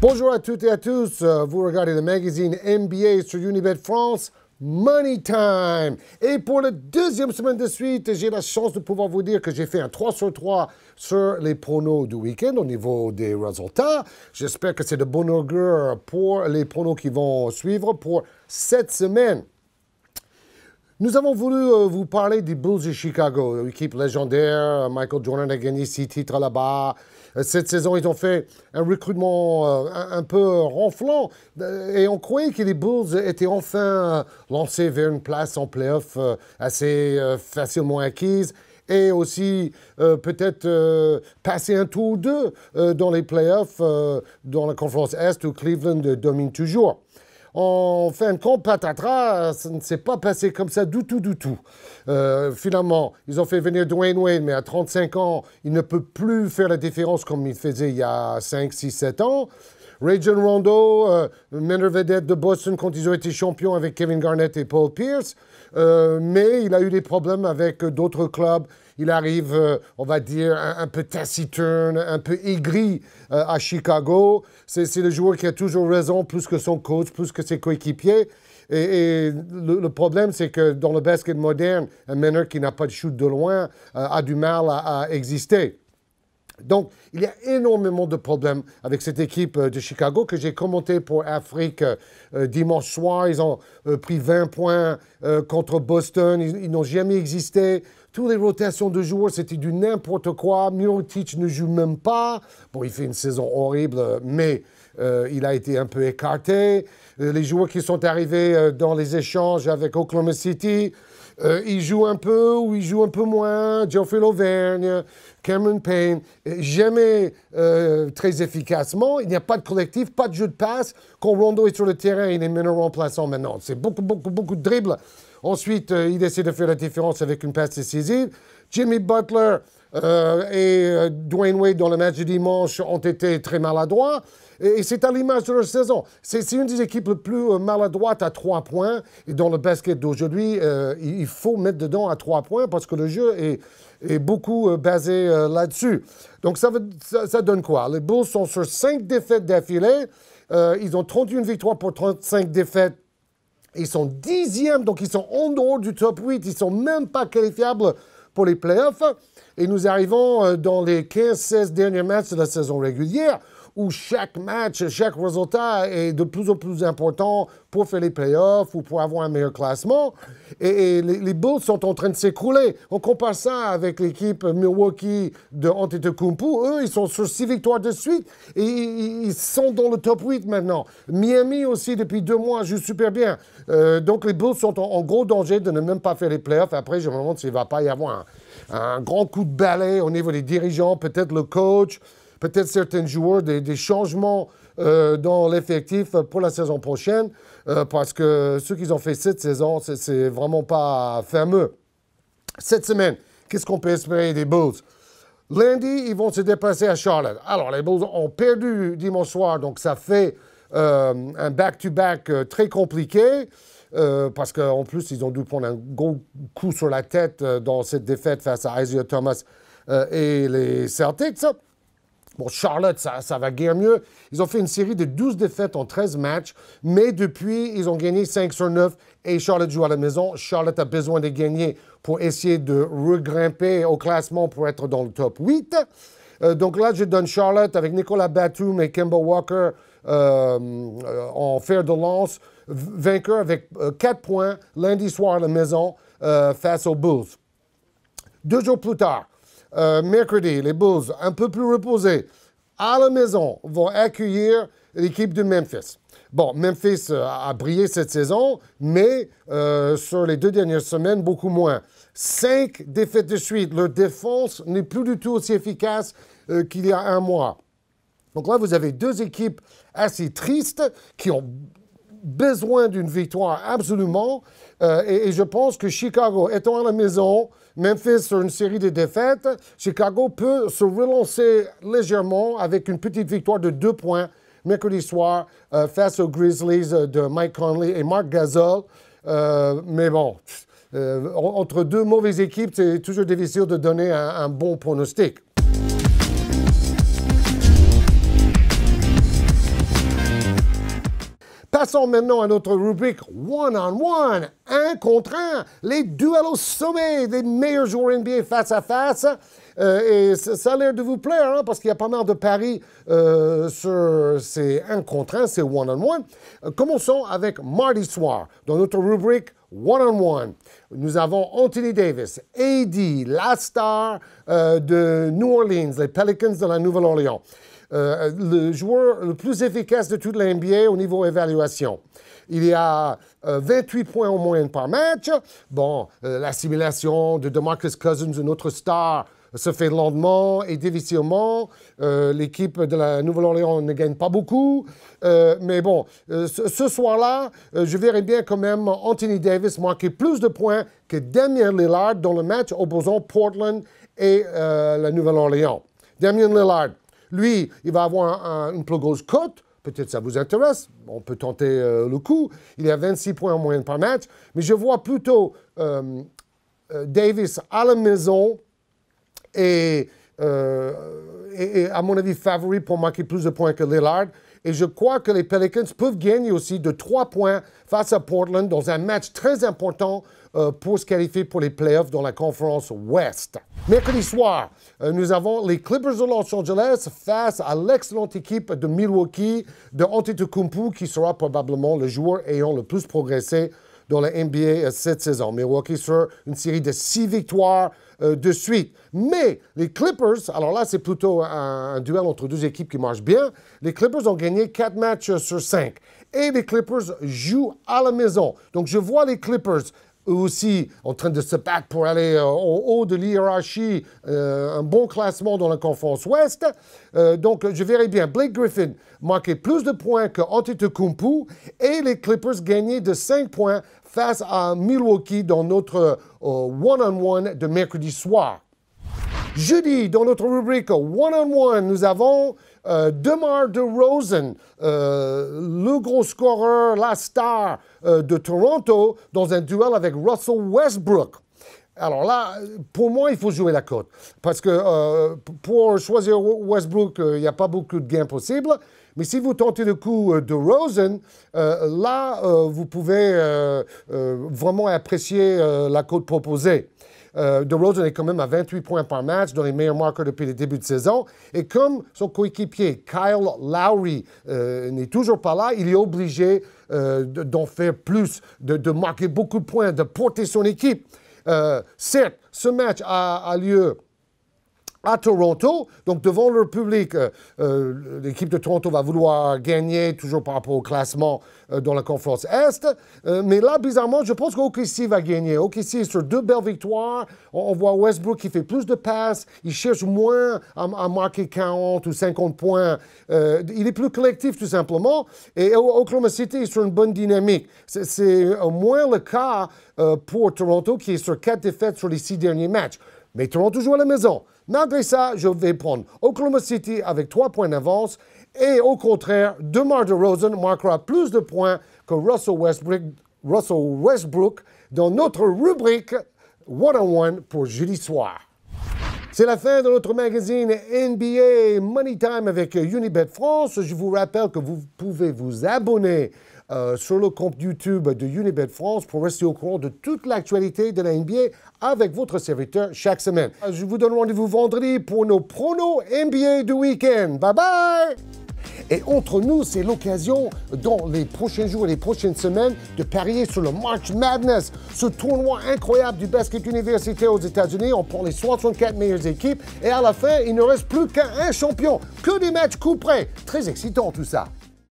Bonjour à toutes et à tous, euh, vous regardez le magazine NBA sur Unibet France, Money Time. Et pour la deuxième semaine de suite, j'ai la chance de pouvoir vous dire que j'ai fait un 3 sur 3 sur les pronos du week-end au niveau des résultats. J'espère que c'est de bon augure pour les pronos qui vont suivre pour cette semaine. Nous avons voulu euh, vous parler des Bulls de Chicago, équipe légendaire. Euh, Michael Jordan a gagné six titres là-bas. Euh, cette saison, ils ont fait un recrutement un, peu ronflant et on croyait que les Bulls étaient enfin lancés vers une place en playoff assez facilement acquise et aussi peut-être passer un tour ou deux dans les playoffs dans la conférence Est où Cleveland domine toujours en fin de compte, patatras, euh, ça ne s'est pas passé comme ça du tout, du tout. Euh, finalement, ils ont fait venir Dwayne Wayne, mais à 35 ans, il ne peut plus faire la différence comme il faisait il y a 5, 6, 7 ans. Rajon Rondo, euh, meneur vedette de Boston quand ils ont été champions avec Kevin Garnett et Paul Pierce. Euh, mais il a eu des problèmes avec euh, d'autres clubs. Il arrive, euh, on va dire, un, peu taciturne, un peu aigri à Chicago. C'est le joueur qui a toujours raison, plus que son coach, plus que ses coéquipiers. Et, le, problème, c'est que dans le basket moderne, un meneur qui n'a pas de shoot de loin a du mal à exister. Donc, il y a énormément de problèmes avec cette équipe euh, de Chicago que j'ai commenté pour Afrique euh, euh, dimanche soir. Ils ont pris 20 points contre Boston. Ils, n'ont jamais existé. Toutes les rotations de joueurs, c'était du n'importe quoi. Mirotic ne joue même pas. Bon, il fait une saison horrible, mais il a été un peu écarté. les joueurs qui sont arrivés dans les échanges avec Oklahoma City, euh, il joue un peu ou il joue un peu moins. Geoffrey Lauvergne, Cameron Payne, jamais euh, très efficacement. Il n'y a pas de collectif, pas de jeu de passe. Quand Rondo est sur le terrain, il est en remplaçant maintenant. C'est beaucoup, beaucoup, beaucoup de dribbles. Ensuite, euh, il essaie de faire la différence avec une passe décisive. Jimmy Butler, euh, et euh, Dwayne Wade dans le match du dimanche ont été très maladroits. Et c'est à l'image de leur saison. C'est une des équipes les plus euh, maladroites à trois points. Et dans le basket d'aujourd'hui, il faut mettre dedans à trois points parce que le jeu est, est beaucoup basé là-dessus. Donc ça, ça, donne quoi Les Bulls sont sur cinq défaites d'affilée. ils ont 31 victoires pour 35 défaites. Ils sont dixièmes, donc ils sont en dehors du top 8. Ils sont même pas qualifiables pour les playoffs. Et nous arrivons euh, dans les 15-16 derniers matchs de la saison régulière où chaque match, chaque résultat est de plus en plus important pour faire les playoffs ou pour avoir un meilleur classement. Et, les, Bulls sont en train de s'écrouler. On compare ça avec l'équipe Milwaukee de Antetokounmpo. Eux, ils sont sur six victoires de suite et ils, sont dans le top 8 maintenant. Miami aussi, depuis deux mois, joue super bien. Euh, donc les Bulls sont en, gros danger de ne même pas faire les playoffs. Après, je me demande s'il ne va pas y avoir un grand coup de balai au niveau des dirigeants, peut-être le coach peut-être certains joueurs, des, changements euh, dans l'effectif pour la saison prochaine, euh, parce que ce qu'ils ont fait cette saison, c'est vraiment pas fameux. Cette semaine, qu'est-ce qu'on peut espérer des Bulls Lundi, ils vont se dépasser à Charlotte. Alors, les Bulls ont perdu dimanche soir, donc ça fait euh, un back-to-back très compliqué. parce qu'en plus, ils ont dû prendre un gros coup sur la tête dans cette défaite face à Isaiah Thomas et les Celtics. Bon, Charlotte, ça, va guère mieux. Ils ont fait une série de 12 défaites en 13 matchs, mais depuis, ils ont gagné 5 sur 9 et Charlotte joue à la maison. Charlotte a besoin de gagner pour essayer de regrimper au classement pour être dans le top 8. Euh, donc là, je donne Charlotte avec Nicolas Batum et Kemba Walker euh, en fer de lance, vainqueur avec 4 euh, points lundi soir à la maison face aux Bulls. Deux jours plus tard, euh, mercredi, les Bulls, un peu plus reposés, à la maison, vont accueillir l'équipe de Memphis. Bon, Memphis euh, a brillé cette saison, mais euh, sur les deux dernières semaines, beaucoup moins. Cinq défaites de suite. Leur défense n'est plus du tout aussi efficace qu'il y a un mois. Donc là, vous avez deux équipes assez tristes qui ont besoin d'une victoire, absolument. Euh, et, je pense que Chicago, étant à la maison, Memphis sur une série de défaites, Chicago peut se relancer légèrement avec une petite victoire de deux points mercredi soir euh, face aux Grizzlies euh, de Mike Conley et Mark Gasol. mais bon, entre deux mauvaises équipes, c'est toujours difficile de donner un bon pronostic. Passons maintenant à notre rubrique one-on-one, un contre un, les duels au sommet des meilleurs joueurs NBA face à face. Euh, et ça, a l'air de vous plaire, hein, parce qu'il y a pas mal de paris euh, sur ces un contre un, ces one-on-one. Euh, commençons avec mardi soir, dans notre rubrique one-on-one. -on -one. Nous avons Anthony Davis, AD, la star euh, de New Orleans, les Pelicans de la Nouvelle-Orléans. Euh, le joueur le plus efficace de toute la NBA au niveau évaluation. Il y a 28 euh, points en moyenne par match. Bon, euh, l'assimilation de DeMarcus Cousins, une autre star, se fait lentement et difficilement. L'équipe de la Nouvelle-Orléans ne gagne pas beaucoup. mais bon, ce, soir-là, je verrai bien quand même Anthony Davis marquer plus de points que Damien Lillard dans le match opposant Portland et la Nouvelle-Orléans. Damien Lillard, lui, il va avoir une plus grosse cote, peut-être ça vous intéresse, on peut tenter euh, le coup. Il a 26 points en moyenne par match, mais je vois plutôt euh, euh, Davis à la maison et, et, à mon avis favori pour marquer plus de points que Lillard. Et je crois que les Pelicans peuvent gagner aussi de 3 points face à Portland dans un match très important euh, pour se qualifier pour les playoffs dans la conférence Ouest. Mercredi soir, euh, nous avons les Clippers de Los Angeles face à l'excellente équipe de Milwaukee de Antetokounmpo qui sera probablement le joueur ayant le plus progressé dans la NBA euh, cette saison. Milwaukee sur une série de six victoires euh, de suite. Mais les Clippers, alors là, c'est plutôt un, duel entre deux équipes qui marchent bien. Les Clippers ont gagné quatre matchs euh, sur cinq. Et les Clippers jouent à la maison. Donc, je vois les Clippers eux aussi en train de se battre pour aller euh, en haut de l'hierarchie, euh, un bon classement dans la conférence Ouest. Euh, donc, je verrai bien. Blake Griffin marquait plus de points que Antetokounmpo et les Clippers gagnaient de 5 points face à Milwaukee dans notre one -on -one de mercredi soir. Jeudi, dans notre rubrique One on One, nous avons euh, DeMar DeRozan, euh, le gros scoreur, la star euh, de Toronto, dans un duel avec Russell Westbrook. Alors là, pour moi, il faut jouer la cote. Parce que euh, pour choisir Westbrook, il n'y a pas beaucoup de gains possibles. Mais si vous tentez le coup de Rosen, là, vous pouvez vraiment apprécier la cote proposée. De euh, DeRozan est quand même à 28 points par match, dans les meilleurs marqueurs depuis le début de saison. Et comme son coéquipier Kyle Lowry euh, n'est toujours pas là, il est obligé euh, d'en faire plus, de, marquer beaucoup de points, de porter son équipe. certes, ce match a lieu à Toronto, donc devant le public. Euh, euh, l'équipe de Toronto va vouloir gagner toujours par rapport au classement euh, dans la conférence Est. mais là, bizarrement, je pense qu'OKC va gagner. OKC est sur deux belles victoires. On, voit Westbrook qui fait plus de passes. Il cherche moins à, marquer 40 ou 50 points. il est plus collectif, tout simplement. Et Oklahoma City est sur une bonne dynamique. C'est moins le cas pour Toronto qui est sur quatre défaites sur les six derniers matchs. Mais toujours à la maison. Malgré ça, je vais prendre Oklahoma City avec trois points d'avance. Et au contraire, DeMar DeRozan marquera plus de points que Russell Westbrook, Russell Westbrook dans notre rubrique One-on-One pour jeudi soir. C'est la fin de notre magazine NBA Money Time avec Unibet France. Je vous rappelle que vous pouvez vous abonner euh, sur le compte YouTube de Unibet France pour rester au courant de toute l'actualité de la NBA avec votre serviteur chaque semaine. Euh, je vous donne rendez-vous vendredi pour nos pronos NBA du week-end. Bye bye! Et entre nous, c'est l'occasion dans les prochains jours et les prochaines semaines de parier sur le March Madness, ce tournoi incroyable du basket universitaire aux États-Unis. On prend les 64 meilleures équipes et à la fin, il ne reste plus qu'un champion, que des matchs couperés. Très excitant tout ça.